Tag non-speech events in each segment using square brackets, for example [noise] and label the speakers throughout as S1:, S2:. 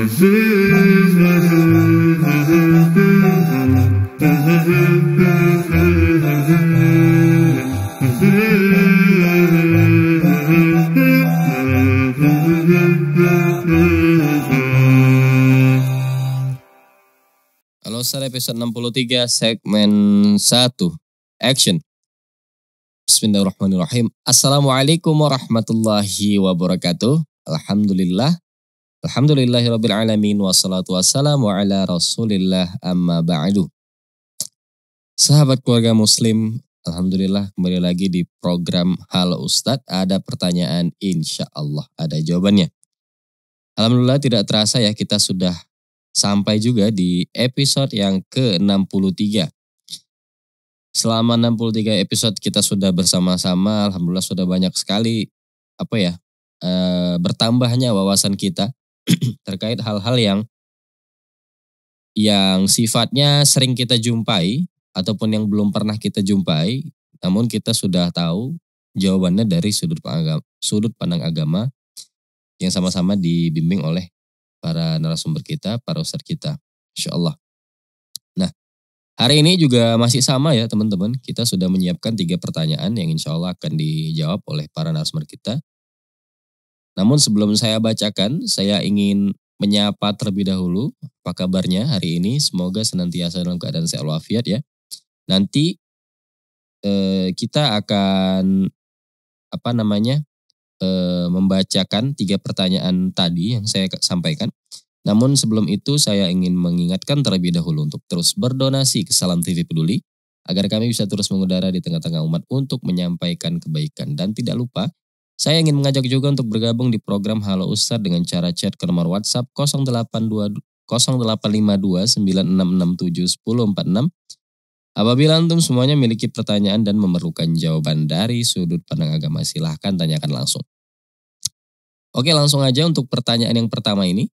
S1: Halo
S2: Sar episode 63 segmen 1 Action Bismillahirrahmanirrahim Assalamualaikum warahmatullahi wabarakatuh Alhamdulillah Alhamdulillahirrabbilalamin wassalatu wassalamu ala Rasulillah amma ba'du. Sahabat keluarga muslim, alhamdulillah kembali lagi di program Halo Ustadz. Ada pertanyaan insya Allah ada jawabannya. Alhamdulillah tidak terasa ya kita sudah sampai juga di episode yang ke-63. Selama 63 episode kita sudah bersama-sama, alhamdulillah sudah banyak sekali apa ya? E, bertambahnya wawasan kita [clears throat] terkait hal-hal yang yang sifatnya sering kita jumpai ataupun yang belum pernah kita jumpai, namun kita sudah tahu jawabannya dari sudut pandang agama, sudut pandang agama yang sama-sama dibimbing oleh para narasumber kita, para ustadz kita. Insya Allah. Nah, hari ini juga masih sama ya teman-teman. Kita sudah menyiapkan tiga pertanyaan yang insya Allah akan dijawab oleh para narasumber kita. Namun sebelum saya bacakan, saya ingin menyapa terlebih dahulu apa kabarnya hari ini. Semoga senantiasa dalam keadaan sehat walafiat ya. Nanti eh, kita akan apa namanya eh, membacakan tiga pertanyaan tadi yang saya sampaikan. Namun sebelum itu saya ingin mengingatkan terlebih dahulu untuk terus berdonasi ke Salam TV Peduli agar kami bisa terus mengudara di tengah-tengah umat untuk menyampaikan kebaikan dan tidak lupa saya ingin mengajak juga untuk bergabung di program Halo Ustadz dengan cara chat ke nomor WhatsApp 082 0852 Apabila antum semuanya memiliki pertanyaan dan memerlukan jawaban dari sudut pandang agama, silahkan tanyakan langsung. Oke, langsung aja untuk pertanyaan yang pertama ini,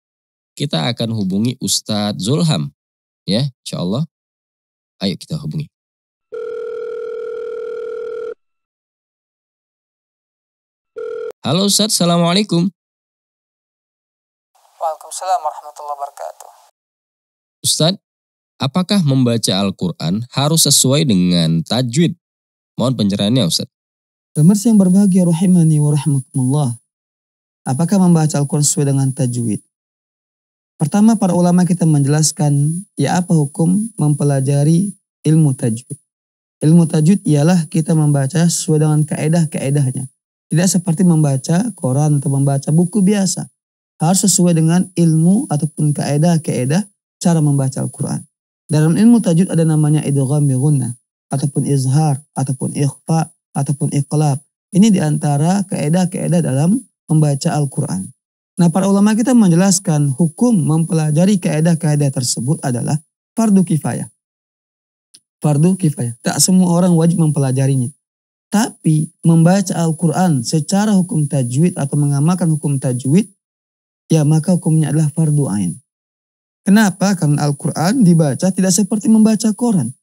S2: kita akan hubungi Ustadz Zulham. Ya, insya Allah. Ayo
S3: kita hubungi. Halo Ustaz, Assalamualaikum. Waalaikumsalam warahmatullahi wabarakatuh.
S2: Ustaz, apakah membaca Al-Quran harus sesuai dengan tajwid? Mohon pencerahannya Ustaz.
S3: Pemirsa yang berbahagia rahimani wa rahmatullah. Apakah membaca Al-Quran sesuai dengan tajwid? Pertama para ulama kita menjelaskan ya apa hukum mempelajari ilmu tajwid. Ilmu tajwid ialah kita membaca sesuai dengan kaedah-kaedahnya. Tidak seperti membaca koran atau membaca buku biasa. Harus sesuai dengan ilmu ataupun kaedah-kaedah cara membaca Al-Quran. Dalam ilmu tajwid ada namanya idgham bi ataupun izhar, ataupun ikhfa, ataupun iqlab. Ini diantara kaedah-kaedah dalam membaca Al-Quran. Nah para ulama kita menjelaskan hukum mempelajari kaedah-kaedah tersebut adalah fardu kifayah. Fardu kifayah. Tak semua orang wajib mempelajarinya. Tapi membaca Al-Quran secara hukum tajwid atau mengamalkan hukum tajwid, ya maka hukumnya adalah fardu ain. Kenapa? Karena Al-Quran dibaca tidak seperti membaca Quran.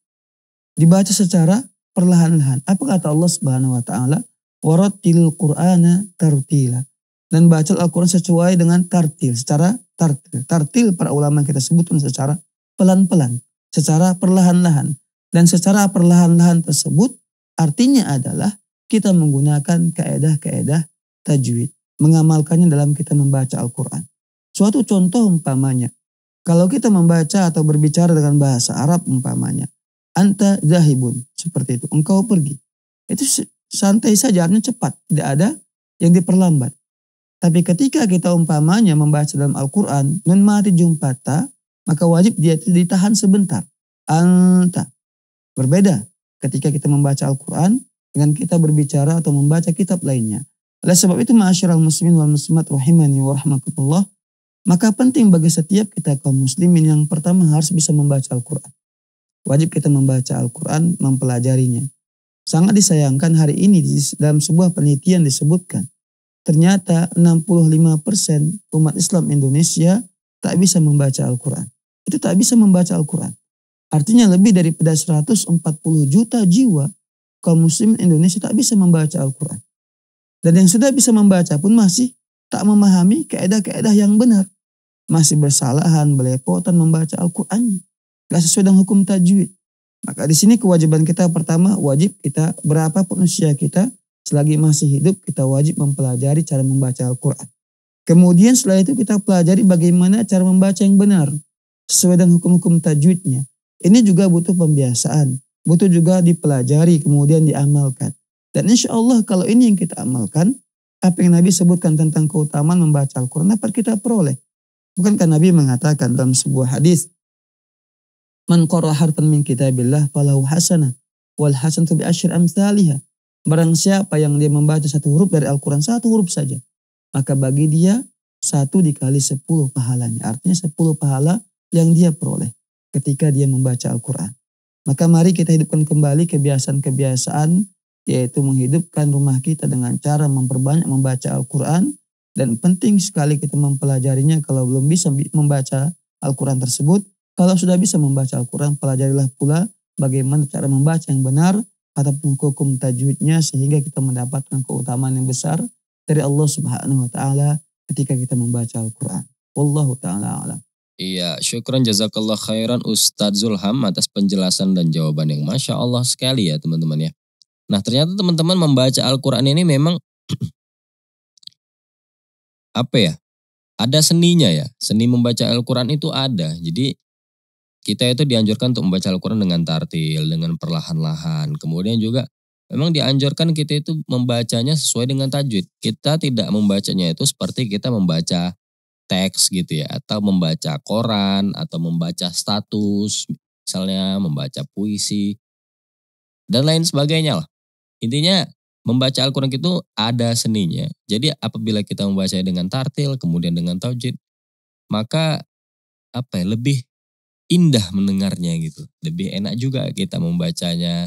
S3: Dibaca secara perlahan-lahan. Apa kata Allah Subhanahu wa taala? Waratil Qur'ana tartila. Dan baca Al-Qur'an sesuai dengan tartil, secara tartil. Tartil para ulama kita sebutkan secara pelan-pelan, secara perlahan-lahan. Dan secara perlahan-lahan tersebut Artinya adalah kita menggunakan kaedah-kaedah tajwid. Mengamalkannya dalam kita membaca Al-Quran. Suatu contoh umpamanya. Kalau kita membaca atau berbicara dengan bahasa Arab umpamanya. Anta zahibun. Seperti itu. Engkau pergi. Itu santai saja artinya cepat. Tidak ada yang diperlambat. Tapi ketika kita umpamanya membaca dalam Al-Quran. Nun mati jumpata. Maka wajib dia ditahan sebentar. Anta. Berbeda ketika kita membaca Al-Quran dengan kita berbicara atau membaca kitab lainnya. Oleh sebab itu ma'asyiral muslimin wal muslimat rahimani wa rahmatullah. Maka penting bagi setiap kita kaum muslimin yang pertama harus bisa membaca Al-Quran. Wajib kita membaca Al-Quran, mempelajarinya. Sangat disayangkan hari ini dalam sebuah penelitian disebutkan. Ternyata 65% umat Islam Indonesia tak bisa membaca Al-Quran. Itu tak bisa membaca Al-Quran. Artinya lebih daripada 140 juta jiwa kaum muslim Indonesia tak bisa membaca Al-Quran. Dan yang sudah bisa membaca pun masih tak memahami keedah-keedah yang benar. Masih bersalahan, belepotan membaca al quran Gak sesuai dengan hukum tajwid. Maka di sini kewajiban kita pertama wajib kita berapa pun usia kita selagi masih hidup kita wajib mempelajari cara membaca Al-Quran. Kemudian setelah itu kita pelajari bagaimana cara membaca yang benar sesuai dengan hukum-hukum tajwidnya. Ini juga butuh pembiasaan, butuh juga dipelajari, kemudian diamalkan. Dan insya Allah kalau ini yang kita amalkan, apa yang Nabi sebutkan tentang keutamaan membaca Al-Quran dapat kita peroleh. Bukankah Nabi mengatakan dalam sebuah hadis, Man qara min kitabillah falahu hasanah wal hasan bi asyri amthaliha. Barang siapa yang dia membaca satu huruf dari Al-Quran, satu huruf saja. Maka bagi dia, satu dikali sepuluh pahalanya. Artinya sepuluh pahala yang dia peroleh ketika dia membaca Al-Quran. Maka mari kita hidupkan kembali kebiasaan-kebiasaan yaitu menghidupkan rumah kita dengan cara memperbanyak membaca Al-Quran dan penting sekali kita mempelajarinya kalau belum bisa membaca Al-Quran tersebut. Kalau sudah bisa membaca Al-Quran, pelajarilah pula bagaimana cara membaca yang benar ataupun hukum tajwidnya sehingga kita mendapatkan keutamaan yang besar dari Allah Subhanahu wa taala ketika kita membaca Al-Qur'an. Wallahu taala alam.
S2: Iya, syukran jazakallah khairan Ustadz Zulham atas penjelasan dan jawaban yang Masya Allah sekali ya teman-teman ya. Nah ternyata teman-teman membaca Al-Quran ini memang [clears throat] apa ya, ada seninya ya. Seni membaca Al-Quran itu ada. Jadi kita itu dianjurkan untuk membaca Al-Quran dengan tartil, dengan perlahan-lahan. Kemudian juga memang dianjurkan kita itu membacanya sesuai dengan tajwid. Kita tidak membacanya itu seperti kita membaca teks gitu ya atau membaca koran atau membaca status misalnya membaca puisi dan lain sebagainya lah. Intinya membaca Al-Qur'an itu ada seninya. Jadi apabila kita membaca dengan tartil kemudian dengan taujid maka apa ya, lebih indah mendengarnya gitu. Lebih enak juga kita membacanya,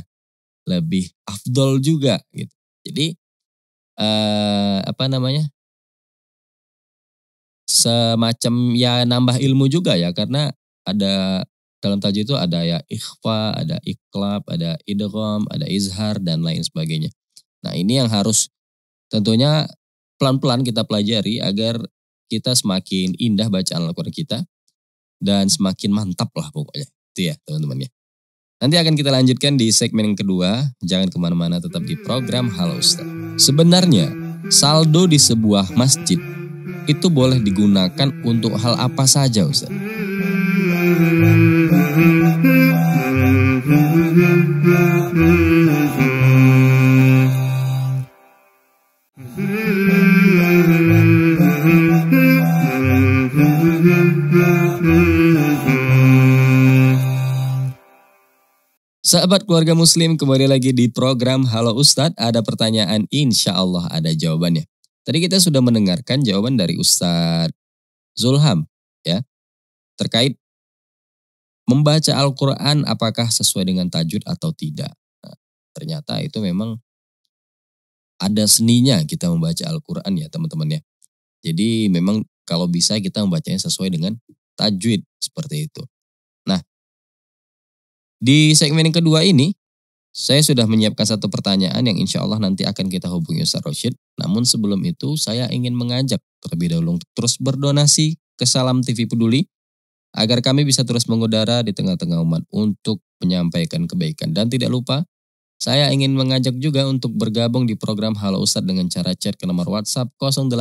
S2: lebih afdol juga gitu. Jadi eh, apa namanya? semacam ya nambah ilmu juga ya karena ada dalam tajwid itu ada ya ikhfa, ada iklab, ada idgham, ada izhar dan lain sebagainya. Nah, ini yang harus tentunya pelan-pelan kita pelajari agar kita semakin indah bacaan Al-Qur'an kita dan semakin mantap lah pokoknya. Itu ya, teman-teman ya. Nanti akan kita lanjutkan di segmen yang kedua. Jangan kemana-mana, tetap di program Halo Ustaz. Sebenarnya, saldo di sebuah masjid itu boleh digunakan untuk hal apa saja Ustaz? Sahabat keluarga muslim kembali lagi di program Halo Ustadz Ada pertanyaan insya Allah ada jawabannya Tadi kita sudah mendengarkan jawaban dari Ustadz Zulham ya terkait membaca Al-Quran apakah sesuai dengan tajwid atau tidak. Nah, ternyata itu memang ada seninya kita membaca Al-Quran ya teman-teman ya. Jadi memang kalau bisa kita membacanya sesuai dengan tajwid seperti itu. Nah, di segmen yang kedua ini saya sudah menyiapkan satu pertanyaan yang insya Allah nanti akan kita hubungi Ustaz Rashid namun sebelum itu saya ingin mengajak terlebih dahulu untuk terus berdonasi ke Salam TV Peduli agar kami bisa terus mengudara di tengah-tengah umat untuk menyampaikan kebaikan. Dan tidak lupa, saya ingin mengajak juga untuk bergabung di program Halo Ustadz dengan cara chat ke nomor WhatsApp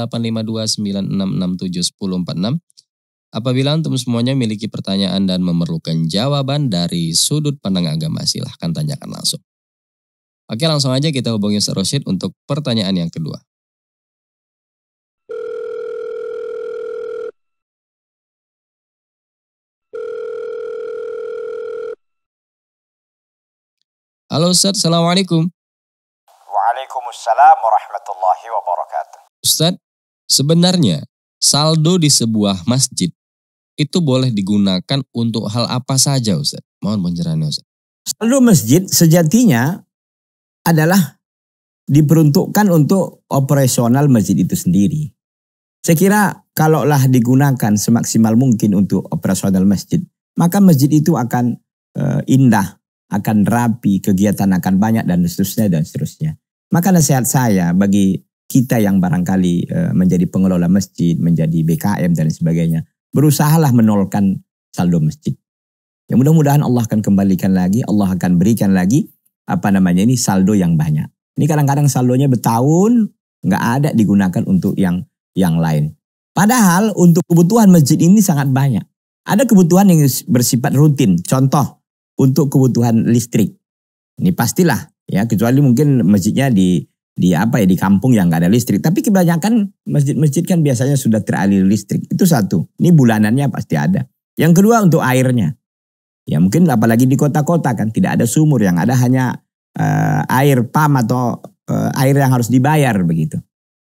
S2: 085296671046. Apabila antum semuanya memiliki pertanyaan dan memerlukan jawaban dari sudut pandang agama, silahkan tanyakan langsung. Oke langsung aja kita hubungi Ustaz Rosid untuk pertanyaan yang kedua. Halo Ustaz, Assalamualaikum.
S4: Waalaikumsalam warahmatullahi wabarakatuh.
S2: Ustaz, sebenarnya saldo di sebuah masjid itu boleh digunakan untuk hal apa saja Ustaz? Mohon pencerahannya Ustaz. Saldo
S4: masjid sejatinya adalah diperuntukkan untuk operasional masjid itu sendiri. Saya kira kalaulah digunakan semaksimal mungkin untuk operasional masjid, maka masjid itu akan e, indah, akan rapi, kegiatan akan banyak dan seterusnya dan seterusnya. Maka nasihat saya bagi kita yang barangkali e, menjadi pengelola masjid, menjadi BKM dan sebagainya, berusahalah menolkan saldo masjid. Ya mudah-mudahan Allah akan kembalikan lagi, Allah akan berikan lagi apa namanya ini saldo yang banyak. Ini kadang-kadang saldonya bertahun nggak ada digunakan untuk yang yang lain. Padahal untuk kebutuhan masjid ini sangat banyak. Ada kebutuhan yang bersifat rutin. Contoh untuk kebutuhan listrik. Ini pastilah ya kecuali mungkin masjidnya di di apa ya di kampung yang nggak ada listrik. Tapi kebanyakan masjid-masjid kan biasanya sudah teraliri listrik. Itu satu. Ini bulanannya pasti ada. Yang kedua untuk airnya. Ya mungkin apalagi di kota-kota kan tidak ada sumur yang ada hanya uh, air pam atau uh, air yang harus dibayar begitu.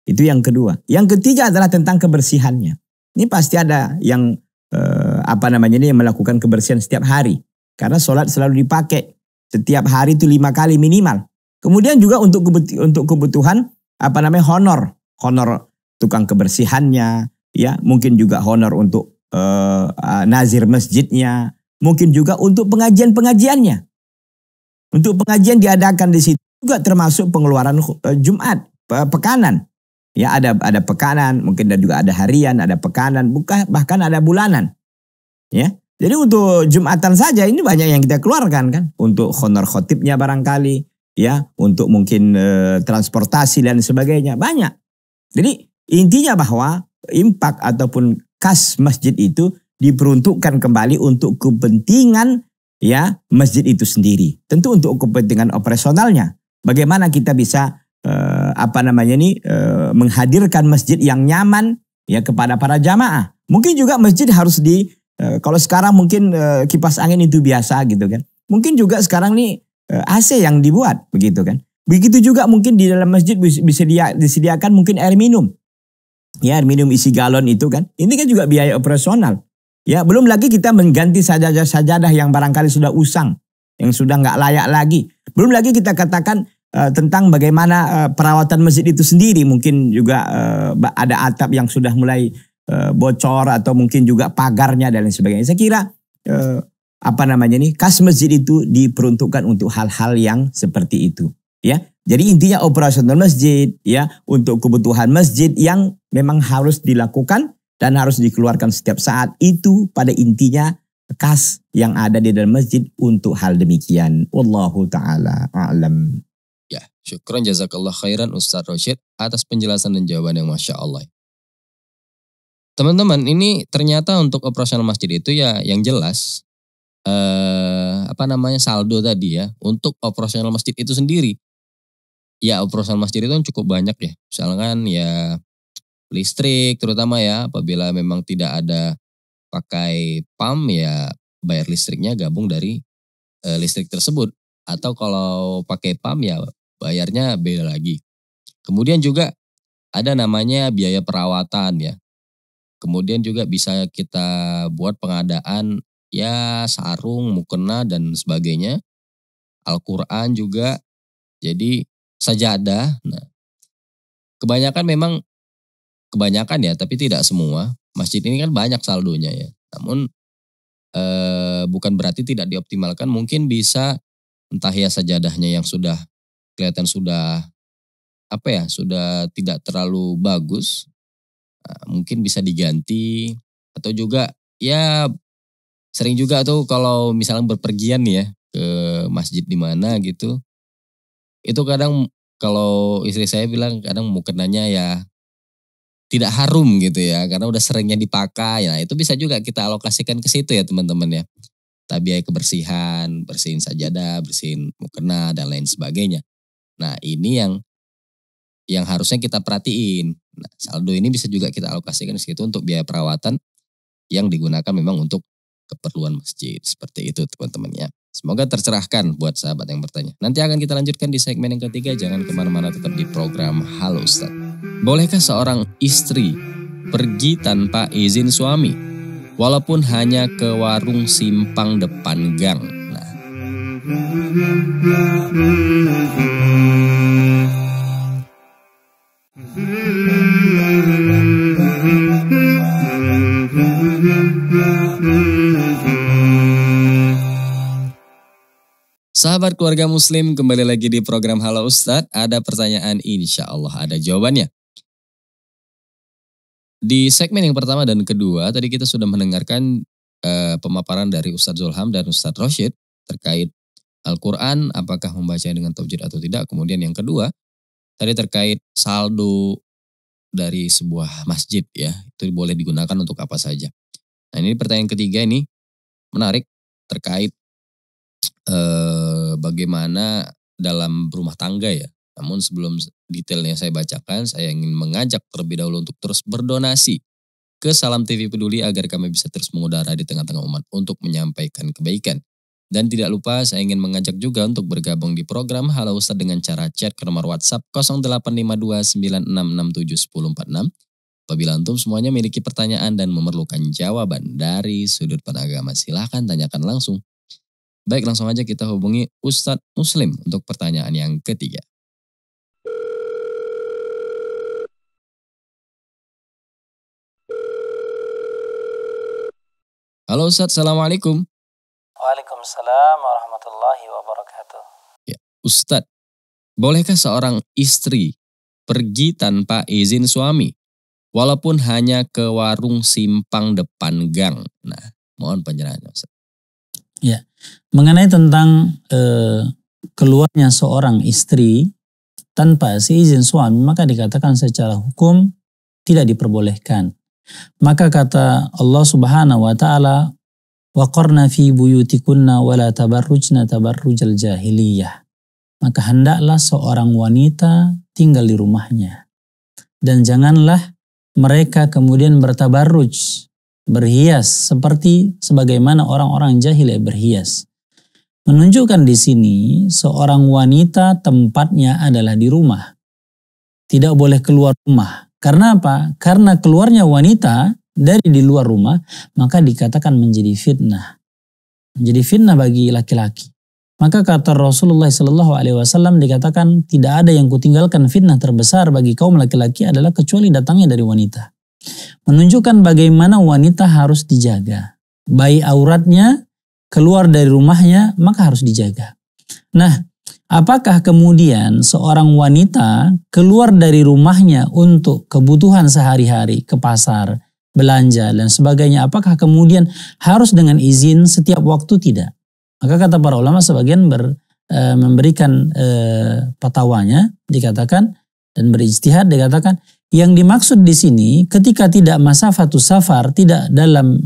S4: Itu yang kedua. Yang ketiga adalah tentang kebersihannya. Ini pasti ada yang uh, apa namanya ini yang melakukan kebersihan setiap hari. Karena sholat selalu dipakai setiap hari itu lima kali minimal. Kemudian juga untuk untuk kebutuhan apa namanya honor, honor tukang kebersihannya, ya mungkin juga honor untuk uh, nazir masjidnya, Mungkin juga untuk pengajian-pengajiannya. Untuk pengajian diadakan di situ juga termasuk pengeluaran eh, Jumat, pekanan. Ya ada ada pekanan, mungkin dan juga ada harian, ada pekanan, bukan bahkan ada bulanan. Ya. Jadi untuk Jumatan saja ini banyak yang kita keluarkan kan untuk honor khotibnya barangkali ya, untuk mungkin e, transportasi dan sebagainya banyak. Jadi intinya bahwa impact ataupun kas masjid itu diperuntukkan kembali untuk kepentingan ya masjid itu sendiri. Tentu untuk kepentingan operasionalnya. Bagaimana kita bisa eh, apa namanya ini eh, menghadirkan masjid yang nyaman ya kepada para jamaah. Mungkin juga masjid harus di eh, kalau sekarang mungkin eh, kipas angin itu biasa gitu kan. Mungkin juga sekarang nih eh, AC yang dibuat begitu kan. Begitu juga mungkin di dalam masjid bisa disediakan mungkin air minum. Ya, air minum isi galon itu kan. Ini kan juga biaya operasional. Ya, belum lagi kita mengganti sajadah-sajadah yang barangkali sudah usang, yang sudah nggak layak lagi. Belum lagi kita katakan uh, tentang bagaimana uh, perawatan masjid itu sendiri, mungkin juga uh, ada atap yang sudah mulai uh, bocor atau mungkin juga pagarnya dan lain sebagainya. Saya kira uh, apa namanya nih kas masjid itu diperuntukkan untuk hal-hal yang seperti itu, ya. Jadi intinya operasional masjid, ya, untuk kebutuhan masjid yang memang harus dilakukan dan harus dikeluarkan setiap saat itu pada intinya kas yang ada di dalam masjid untuk hal demikian. Wallahu taala a'lam.
S2: Ya, syukron jazakallah khairan Ustaz Rashid atas penjelasan dan jawaban yang masya Allah. Teman-teman, ini ternyata untuk operasional masjid itu ya yang jelas eh, apa namanya saldo tadi ya untuk operasional masjid itu sendiri. Ya operasional masjid itu kan cukup banyak ya. Misalkan ya listrik terutama ya apabila memang tidak ada pakai pump ya bayar listriknya gabung dari e, listrik tersebut atau kalau pakai pump ya bayarnya beda lagi. Kemudian juga ada namanya biaya perawatan ya. Kemudian juga bisa kita buat pengadaan ya sarung, mukena dan sebagainya. Al-Qur'an juga jadi sajadah. Nah, kebanyakan memang kebanyakan ya, tapi tidak semua. Masjid ini kan banyak saldonya ya. Namun eh, bukan berarti tidak dioptimalkan, mungkin bisa entah ya sajadahnya yang sudah kelihatan sudah apa ya, sudah tidak terlalu bagus. Nah, mungkin bisa diganti atau juga ya sering juga tuh kalau misalnya berpergian ya ke masjid di mana gitu. Itu kadang kalau istri saya bilang kadang mau kenanya ya tidak harum gitu ya karena udah seringnya dipakai. Nah, itu bisa juga kita alokasikan ke situ ya teman-teman ya. tabiat kebersihan, bersihin sajadah, bersihin mukena dan lain sebagainya. Nah, ini yang yang harusnya kita perhatiin. Nah, saldo ini bisa juga kita alokasikan ke situ untuk biaya perawatan yang digunakan memang untuk keperluan masjid. Seperti itu teman-teman ya. Semoga tercerahkan buat sahabat yang bertanya. Nanti akan kita lanjutkan di segmen yang ketiga. Jangan kemana-mana tetap di program Halo Ustadz. Bolehkah seorang istri pergi tanpa izin suami, walaupun hanya ke warung simpang depan gang? Nah. Sahabat keluarga muslim kembali lagi di program Halo Ustadz Ada pertanyaan insya Allah ada jawabannya di segmen yang pertama dan kedua, tadi kita sudah mendengarkan uh, pemaparan dari Ustadz Zulham dan Ustadz Roshid terkait Al-Quran, apakah membaca dengan tawjid atau tidak. Kemudian yang kedua, tadi terkait saldo dari sebuah masjid ya, itu boleh digunakan untuk apa saja. Nah ini pertanyaan ketiga ini menarik terkait eh, bagaimana dalam rumah tangga ya, namun sebelum detailnya saya bacakan, saya ingin mengajak terlebih dahulu untuk terus berdonasi ke Salam TV Peduli agar kami bisa terus mengudara di tengah-tengah umat untuk menyampaikan kebaikan. Dan tidak lupa saya ingin mengajak juga untuk bergabung di program Halo Ustadz dengan cara chat ke nomor WhatsApp 085296671046. Apabila antum semuanya memiliki pertanyaan dan memerlukan jawaban dari sudut penagama silahkan tanyakan langsung. Baik langsung aja kita hubungi Ustadz Muslim untuk pertanyaan yang ketiga. Halo Ustaz, Assalamualaikum.
S1: Waalaikumsalam warahmatullahi wabarakatuh.
S2: Ya, Ustaz, bolehkah seorang istri pergi tanpa izin suami? Walaupun hanya ke warung simpang depan gang. Nah, mohon penjelasannya Ustaz.
S1: Ya, mengenai tentang eh, keluarnya seorang istri tanpa si izin suami, maka dikatakan secara hukum tidak diperbolehkan. Maka kata Allah Subhanahu wa taala, "Waqarna fi buyutikunna wa la tabarrujna tabarrujal jahiliyah." Maka hendaklah seorang wanita tinggal di rumahnya dan janganlah mereka kemudian bertabarruj, berhias seperti sebagaimana orang-orang jahiliyah berhias. Menunjukkan di sini seorang wanita tempatnya adalah di rumah. Tidak boleh keluar rumah karena apa? Karena keluarnya wanita dari di luar rumah, maka dikatakan menjadi fitnah. Menjadi fitnah bagi laki-laki. Maka kata Rasulullah Shallallahu Alaihi Wasallam dikatakan tidak ada yang kutinggalkan fitnah terbesar bagi kaum laki-laki adalah kecuali datangnya dari wanita. Menunjukkan bagaimana wanita harus dijaga, baik auratnya keluar dari rumahnya maka harus dijaga. Nah, Apakah kemudian seorang wanita keluar dari rumahnya untuk kebutuhan sehari-hari ke pasar, belanja, dan sebagainya? Apakah kemudian harus dengan izin setiap waktu? Tidak. Maka kata para ulama sebagian ber, e, memberikan e, patawanya, dikatakan, dan berijtihad dikatakan, yang dimaksud di sini ketika tidak fatu safar, tidak dalam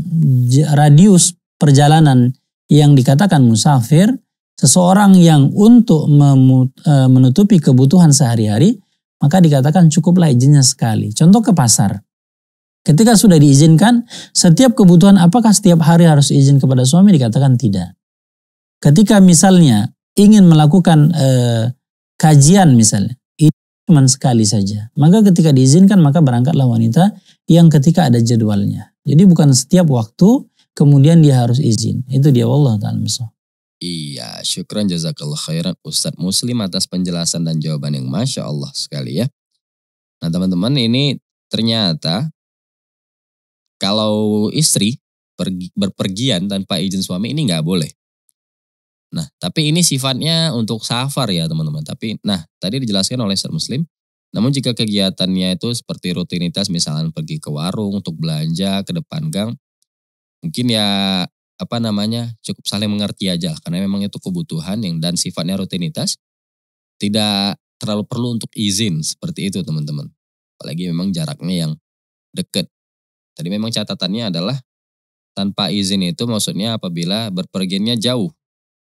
S1: radius perjalanan yang dikatakan musafir, seseorang yang untuk e, menutupi kebutuhan sehari-hari, maka dikatakan cukuplah izinnya sekali. Contoh ke pasar. Ketika sudah diizinkan, setiap kebutuhan apakah setiap hari harus izin kepada suami? Dikatakan tidak. Ketika misalnya ingin melakukan e, kajian misalnya, ini cuma sekali saja. Maka ketika diizinkan, maka berangkatlah wanita yang ketika ada jadwalnya. Jadi bukan setiap waktu kemudian dia harus izin. Itu dia Allah Ta'ala
S2: Iya, syukran jazakallah khairan Ustadz Muslim atas penjelasan dan jawaban yang Masya Allah sekali ya. Nah teman-teman ini ternyata kalau istri pergi, berpergian tanpa izin suami ini nggak boleh. Nah tapi ini sifatnya untuk safar ya teman-teman. Tapi nah tadi dijelaskan oleh Ustadz Muslim. Namun jika kegiatannya itu seperti rutinitas misalnya pergi ke warung untuk belanja ke depan gang. Mungkin ya apa namanya cukup saling mengerti aja karena memang itu kebutuhan yang dan sifatnya rutinitas tidak terlalu perlu untuk izin seperti itu teman-teman apalagi memang jaraknya yang deket tadi memang catatannya adalah tanpa izin itu maksudnya apabila berpergiannya jauh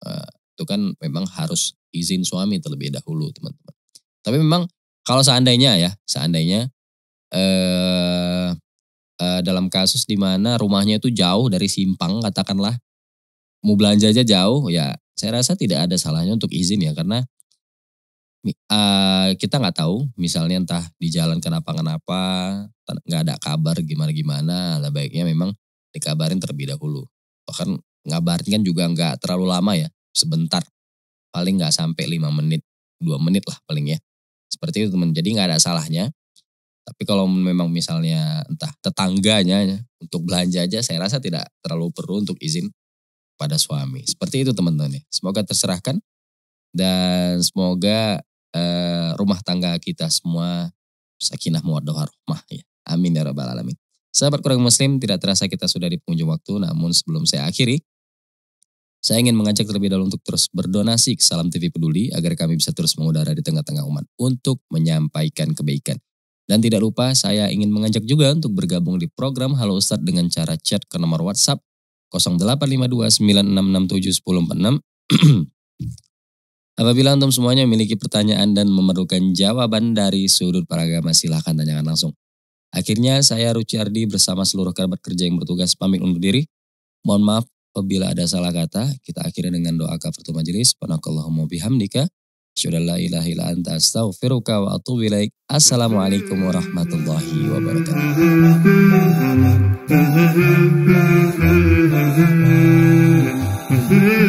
S2: eh, itu kan memang harus izin suami terlebih dahulu teman-teman tapi memang kalau seandainya ya seandainya eh uh, dalam kasus di mana rumahnya itu jauh dari simpang katakanlah mau belanja aja jauh ya saya rasa tidak ada salahnya untuk izin ya karena uh, kita nggak tahu misalnya entah di jalan kenapa-kenapa nggak ada kabar gimana-gimana lah baiknya memang dikabarin terlebih dahulu bahkan ngabarin kan juga nggak terlalu lama ya sebentar paling nggak sampai 5 menit 2 menit lah paling ya seperti itu teman jadi nggak ada salahnya tapi kalau memang misalnya entah tetangganya ya, untuk belanja aja saya rasa tidak terlalu perlu untuk izin pada suami. Seperti itu teman-teman ya. Semoga terserahkan dan semoga eh, rumah tangga kita semua sakinah muwaddah rahmah ya. Amin ya rabbal alamin. Sahabat kurang muslim, tidak terasa kita sudah di penghujung waktu, namun sebelum saya akhiri, saya ingin mengajak terlebih dahulu untuk terus berdonasi ke Salam TV Peduli agar kami bisa terus mengudara di tengah-tengah umat untuk menyampaikan kebaikan. Dan tidak lupa saya ingin mengajak juga untuk bergabung di program Halo Ustadz dengan cara chat ke nomor WhatsApp 085296671046. [clears throat] Apabila antum semuanya memiliki pertanyaan dan memerlukan jawaban dari sudut para agama silahkan tanyakan langsung. Akhirnya saya Ruciardi bersama seluruh kerabat kerja yang bertugas pamit undur diri. Mohon maaf apabila ada salah kata, kita akhiri dengan doa kafatul majelis. Panakallahumma bihamdika. Syukur la anta astaghfiruka wa atubu ilaik. Assalamualaikum warahmatullahi wabarakatuh.